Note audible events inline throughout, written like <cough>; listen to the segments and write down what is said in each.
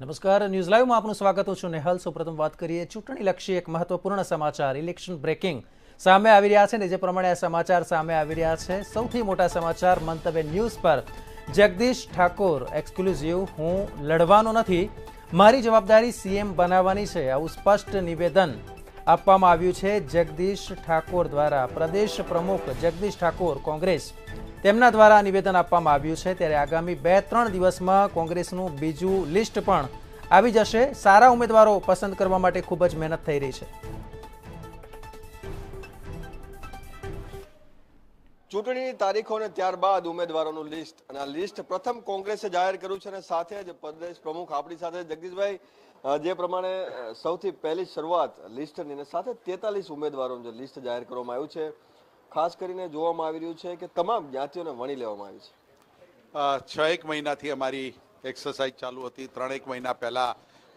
નમસ્કાર ન્યૂઝ લાઈવમાં આપનું સ્વાગત છું નેહલ સૌપ્રથમ વાત કરીએ ચૂંટણી ચૂંટણીલક્ષી એક મહત્વપૂર્ણ સમાચાર ઇલેક્શન બ્રેકિંગ સામે આવી રહ્યા છે ને જે પ્રમાણે આ સમાચાર સામે આવી રહ્યા છે સૌથી મોટા સમાચાર મંતવ્ય ન્યૂઝ પર જગદીશ ઠાકોર એક્સક્લુઝિવ હું લડવાનો નથી મારી જવાબદારી સીએમ બનાવવાની છે આવું સ્પષ્ટ નિવેદન આપવામાં આવ્યું છે જગદીશ ઠાકોર દ્વારા પ્રદેશ પ્રમુખ જગદીશ ઠાકોર કોંગ્રેસ તેમના દ્વારા નિવેદન આપવામાં આવ્યું છે ત્યારે આગામી બે ત્રણ દિવસમાં કોંગ્રેસનું બીજું લિસ્ટ પણ આવી જશે સારા ઉમેદવારો પસંદ કરવા માટે ખૂબ જ મહેનત થઈ રહી છે ચૂંટણીની તારીખો અને ત્યારબાદ ઉમેદવારોનું લિસ્ટ અને આ લિસ્ટ પ્રથમ કોંગ્રેસે જાહેર કર્યું છે અને સાથે જ પ્રદેશ પ્રમુખ આપણી સાથે જગદીશભાઈ જે પ્રમાણે સૌથી પહેલી શરૂઆત લિસ્ટની અને સાથે તેતાલીસ ઉમેદવારોનું જે લિસ્ટ જાહેર કરવામાં આવ્યું છે ખાસ કરીને જોવામાં આવી રહ્યું છે કે તમામ જ્ઞાતિઓને વણી લેવામાં આવી છે છ એક મહિનાથી અમારી એક્સરસાઇઝ ચાલુ હતી ત્રણેક મહિના પહેલાં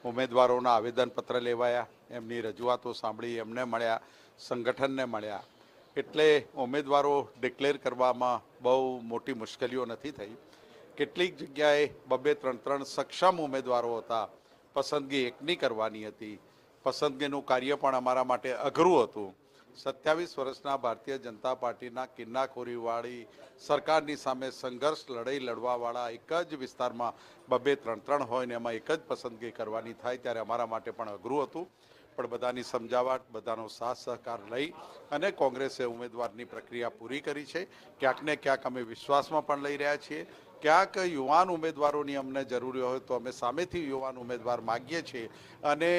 ઉમેદવારોના આવેદનપત્ર લેવાયા એમની રજૂઆતો સાંભળી એમને મળ્યા સંગઠનને મળ્યા એટલે ઉમેદવારો ડિક્લેર કરવામાં બહુ મોટી મુશ્કેલીઓ નથી થઈ કેટલીક જગ્યાએ બબે ત્રણ ત્રણ સક્ષમ ઉમેદવારો હતા પસંદગી એકની કરવાની હતી પસંદગીનું કાર્ય પણ અમારા માટે અઘરું હતું સત્યાવીસ વર્ષના ભારતીય જનતા પાર્ટીના કિન્નાખોરીવાળી સરકારની સામે સંઘર્ષ લડાઈ લડવાવાળા એક જ વિસ્તારમાં બબે ત્રણ ત્રણ હોય ને એમાં એક જ પસંદગી કરવાની થાય ત્યારે અમારા માટે પણ અઘરું હતું પણ બધાની સમજાવટ બધાનો સાથ સહકાર લઈ અને કોંગ્રેસે ઉમેદવારની પ્રક્રિયા પૂરી કરી છે ક્યાંક ને ક્યાંક અમે વિશ્વાસમાં પણ લઈ રહ્યા છીએ ક્યાંક યુવાન ઉમેદવારોની અમને જરૂરી હોય તો અમે સામેથી યુવાન ઉમેદવાર માગીએ છીએ અને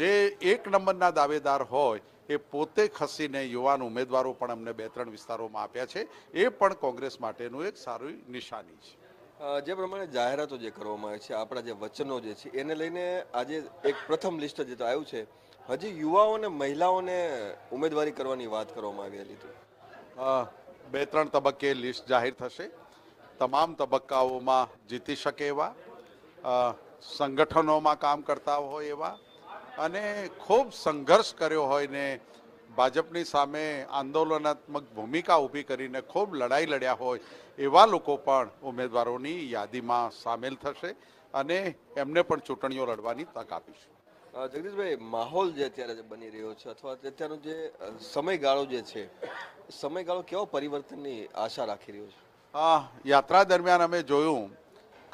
જે એક નંબરના દાવેદાર હોય એ પોતે ખસીને યુવાન ઉમેદવારો પણ અમને બે ત્રણ વિસ્તારોમાં આપ્યા છે એ પણ કોંગ્રેસ માટેનું એક સારી નિશાની છે જે પ્રમાણે જાહેરાતો જે કરવામાં આવે છે આપણા જે વચનો જે છે એને લઈને આજે એક પ્રથમ લિસ્ટ જે તો આવ્યું છે હજી યુવાઓને મહિલાઓને ઉમેદવારી કરવાની વાત કરવામાં આવી હતી બે ત્રણ તબક્કે લિસ્ટ જાહેર થશે તમામ તબક્કાઓમાં જીતી શકે એવા સંગઠનોમાં કામ કરતા હોય એવા અને ખૂબ સંઘર્ષ કર્યો હોય ને ભાજપની સામે આંદોલનાત્મક ભૂમિકા ઊભી કરીને ખૂબ લડાઈ લડ્યા હોય એવા લોકો પણ ઉમેદવારોની યાદીમાં સામેલ થશે અને એમને પણ ચૂંટણીઓ લડવાની તક આપીશું જગદીશભાઈ માહોલ જે અત્યારે જે બની રહ્યો છે અથવા અત્યારનો જે સમયગાળો જે છે સમયગાળો કેવો પરિવર્તનની આશા રાખી રહ્યો છે આ યાત્રા દરમિયાન અમે જોયું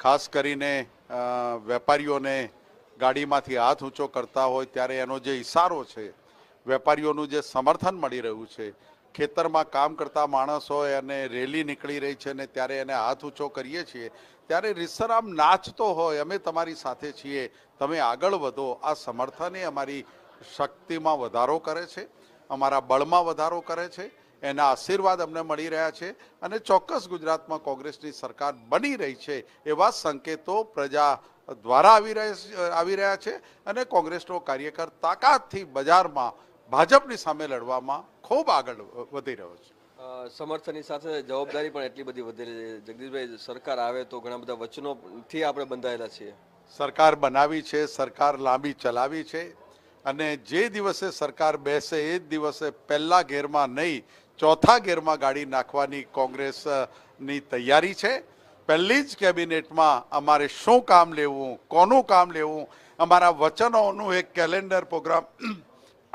ખાસ કરીને વેપારીઓને ગાડીમાંથી હાથ ઊંચો કરતા હોય ત્યારે એનો જે ઇશારો છે વેપારીઓનું જે સમર્થન મળી રહ્યું છે ખેતરમાં કામ કરતા માણસ હોય અને રેલી નીકળી રહી છે ને ત્યારે એને હાથ ઊંચો કરીએ છીએ ત્યારે રીસરામ નાચતો હોય અમે તમારી સાથે છીએ તમે આગળ વધો આ સમર્થને અમારી શક્તિમાં વધારો કરે છે અમારા બળમાં વધારો કરે છે એના આશીર્વાદ અમને મળી રહ્યા છે અને ચોક્કસ ગુજરાતમાં કોંગ્રેસની સરકાર બની રહી છે એવા સંકેતો પ્રજા દ્વારા આવી રહ્યા આવી રહ્યા છે અને કોંગ્રેસનો કાર્યકર તાકાતથી બજારમાં ભાજપની સામે લડવામાં ખૂબ આગળ વધી રહ્યો છે સમર્થનની સાથે જવાબદારી પણ એટલી બધી વધેલી છે જગદીશભાઈ સરકાર આવે તો ઘણા બધા વચનોથી આપણે બંધાયેલા છીએ સરકાર બનાવી છે સરકાર લાંબી ચલાવી છે અને જે દિવસે સરકાર બેસે એ જ દિવસે પહેલા ગેરમાં નહીં ચોથા ગેરમાં ગાડી નાખવાની કોંગ્રેસની તૈયારી છે પહેલી જ કેબિનેટમાં અમારે શું કામ લેવું કોનું કામ લેવું અમારા વચનોનું એક કેલેન્ડર પ્રોગ્રામ <clears throat>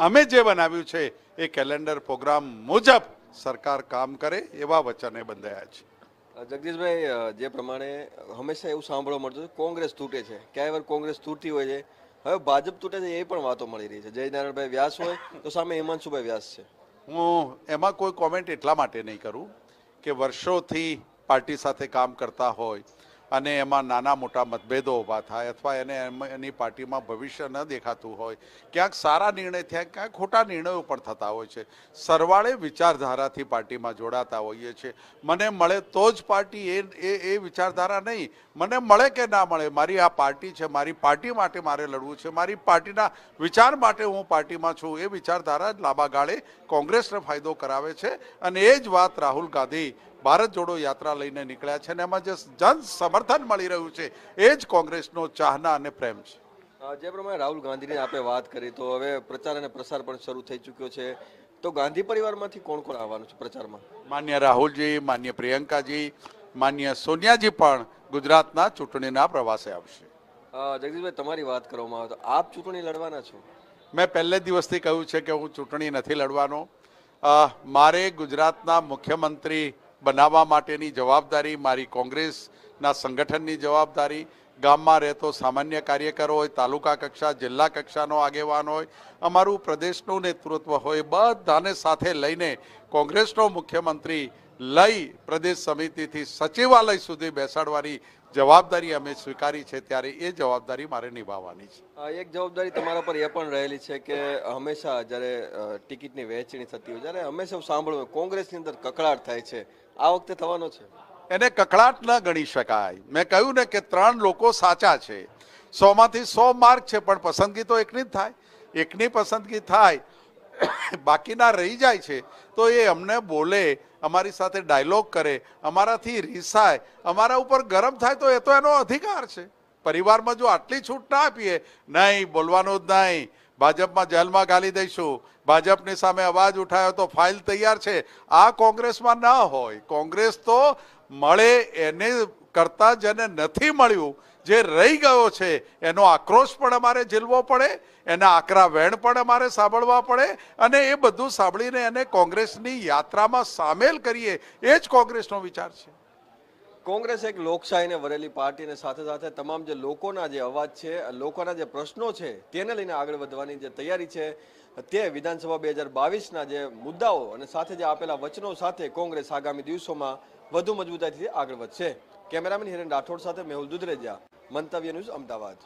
અમે જે બનાવ્યું છે એ કેલેન્ડર પ્રોગ્રામ મુજબ સરકાર કામ કરે એવા વચને બંધાયા છે જગદીશભાઈ જે પ્રમાણે હંમેશા એવું સાંભળવા મળતું કોંગ્રેસ તૂટે છે ક્યાંય વાર કોંગ્રેસ તૂટતી હોય છે હવે ભાજપ તૂટે છે એ પણ વાતો મળી રહી છે જયનારાયણભાઈ વ્યાસ હોય તો સામે હિમાંશુભાઈ વ્યાસ છે હું એમાં કોઈ કોમેન્ટ એટલા માટે નહીં કરું કે વર્ષોથી પાર્ટી સાથે કામ કરતા હોય અને એમાં નાના મોટા મતભેદો ઊભા થાય અથવા એને એની પાર્ટીમાં ભવિષ્ય ન દેખાતું હોય ક્યાંક સારા નિર્ણય થયા ક્યાંક ખોટા નિર્ણયો પણ થતા હોય છે સરવાળે વિચારધારાથી પાર્ટીમાં જોડાતા હોઈએ છીએ મને મળે તો જ પાર્ટી એ એ એ વિચારધારા નહીં મને મળે કે ના મળે મારી આ પાર્ટી છે મારી પાર્ટી માટે મારે લડવું છે મારી પાર્ટીના વિચાર માટે હું પાર્ટીમાં છું એ વિચારધારા લાંબા ગાળે કોંગ્રેસને ફાયદો કરાવે છે અને એ જ વાત રાહુલ ગાંધી ભારત જોડો યાત્રા લઈને નીકળ્યા છે અને એમાં જે જન સમર્થન મળી રહ્યું છે એ જ કોંગ્રેસનો ચાહના અને પ્રેમ છે જે પ્રમાણે રાહુલ ગાંધીની આપણે વાત કરી તો હવે પ્રચાર અને પ્રસાર પણ શરૂ થઈ ચૂક્યો છે તો ગાંધી પરિવારમાંથી કોણ કોણ આવવાનું છે પ્રચારમાં માન્ય રાહુલજી માન્ય પ્રિયંકાજી માન્ય સોનિયાજી પણ ગુજરાતના ચૂંટણીના પ્રવાસે આવશે જગદીશભાઈ તમારી વાત કરવામાં આવે તો આપ ચૂંટણી લડવાના છો મેં પહેલે દિવસથી કહ્યું છે કે હું ચૂંટણી નથી લડવાનો મારે ગુજરાતના મુખ્યમંત્રી બનાવવા માટેની જવાબદારી મારી કોંગ્રેસના સંગઠનની જવાબદારી ગામમાં રહેતો સામાન્ય કાર્યકરો હોય તાલુકા કક્ષા જિલ્લા કક્ષાનો આગેવાન હોય અમારું પ્રદેશનું નેતૃત્વ હોય બધાને સાથે લઈને કોંગ્રેસનો મુખ્યમંત્રી લઈ પ્રદેશ સમિતિથી સચિવાલય સુધી બેસાડવાની જવાબદારી અમે સ્વીકારી છે ત્યારે એ જવાબદારી મારે નિભાવવાની છે એક જવાબદારી તમારા પર એ પણ રહેલી છે કે હંમેશા જ્યારે ટિકિટની વહેંચણી થતી હોય જ્યારે હંમેશા સાંભળવું કોંગ્રેસની અંદર કકળાટ થાય છે આ વખતે થવાનો છે એને કકળાટ ન ગણી શકાય મેં કહ્યું ને કે ત્રણ લોકો સાચા છે સોમાંથી સો માર્ક છે પણ પસંદગી તો એકની જ થાય એકની પસંદગી થાય <coughs> બાકીના રહી જાય છે તો એ અમને બોલે અમારી સાથે ડાયલોગ કરે અમારાથી રીસાય અમારા ઉપર ગરમ થાય તો એ તો એનો અધિકાર છે પરિવારમાં જો આટલી છૂટ ના આપીએ નહીં બોલવાનું જ નહીં ભાજપમાં જેલમાં ગાલી દઈશું ભાજપની સામે અવાજ ઉઠાયો તો ફાઇલ તૈયાર છે આ કોંગ્રેસમાં ના હોય કોંગ્રેસ તો મળે એને કરતા જેને નથી મળ્યું જે રહી ગયો છે એનો આક્રોશ પણ અમારે ઝીલવો પડે એના આકરા વેણ પણ અમારે સાંભળવા પડે અને એ બધું સાંભળીને એને કોંગ્રેસની યાત્રામાં સામેલ કરીએ એ જ કોંગ્રેસનો વિચાર છે કોંગ્રેસ એક લોકશાહીને વરેલી પાર્ટી સાથે સાથે તમામ જે લોકોના જે અવાજ છે લોકોના જે પ્રશ્નો છે તેને લઈને આગળ વધવાની જે તૈયારી છે તે વિધાનસભા બે હજાર બાવીસના જે મુદ્દાઓ અને સાથે જે આપેલા વચનો સાથે કોંગ્રેસ આગામી દિવસોમાં વધુ મજબૂતાઈથી આગળ વધશે કેમેરામેન હિરેન રાઠોડ સાથે મેહુલ દુધરેજા મંતવ્ય ન્યૂઝ અમદાવાદ